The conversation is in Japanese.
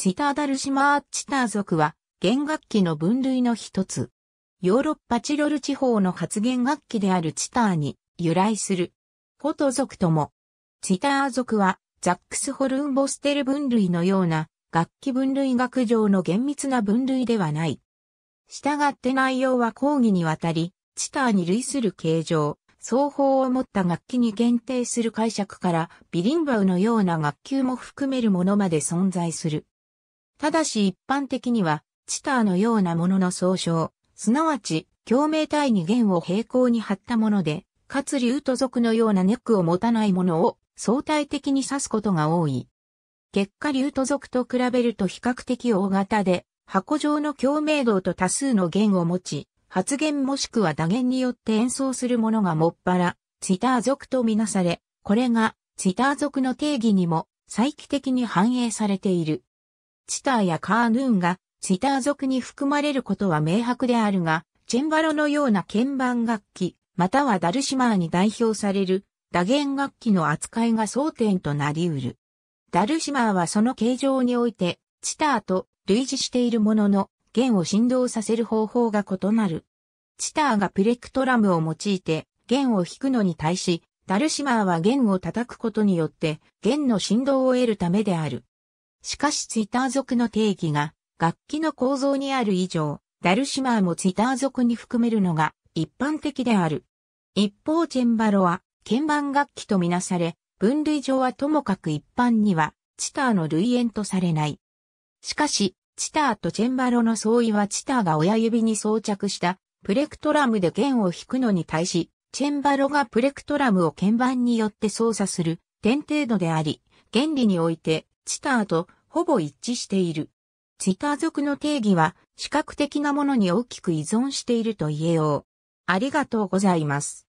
チターダルシマーチター族は弦楽器の分類の一つ。ヨーロッパチロル地方の発言楽器であるチターに由来する。フォト族とも。チター族はザックスホルンボステル分類のような楽器分類学上の厳密な分類ではない。従って内容は講義にわたり、チターに類する形状、双方を持った楽器に限定する解釈からビリンバウのような楽器も含めるものまで存在する。ただし一般的には、チターのようなものの総称、すなわち、共鳴体に弦を平行に張ったもので、かつ竜ト族のようなネックを持たないものを相対的に指すことが多い。結果竜ト族と比べると比較的大型で、箱状の共鳴道と多数の弦を持ち、発言もしくは打弦によって演奏するものがもっぱら、チター族とみなされ、これがチター族の定義にも再帰的に反映されている。チターやカーヌーンがチター族に含まれることは明白であるが、チェンバロのような鍵盤楽器、またはダルシマーに代表される打弦楽器の扱いが争点となり得る。ダルシマーはその形状において、チターと類似しているものの、弦を振動させる方法が異なる。チターがプレクトラムを用いて弦を弾くのに対し、ダルシマーは弦を叩くことによって弦の振動を得るためである。しかしツイター族の定義が楽器の構造にある以上、ダルシマーもツイター族に含めるのが一般的である。一方チェンバロは鍵盤楽器とみなされ、分類上はともかく一般にはチターの類縁とされない。しかし、チターとチェンバロの相違はチターが親指に装着したプレクトラムで弦を弾くのに対し、チェンバロがプレクトラムを鍵盤によって操作する点程度であり、原理においてチターとほぼ一致している。ツイッター族の定義は視覚的なものに大きく依存していると言えよう。ありがとうございます。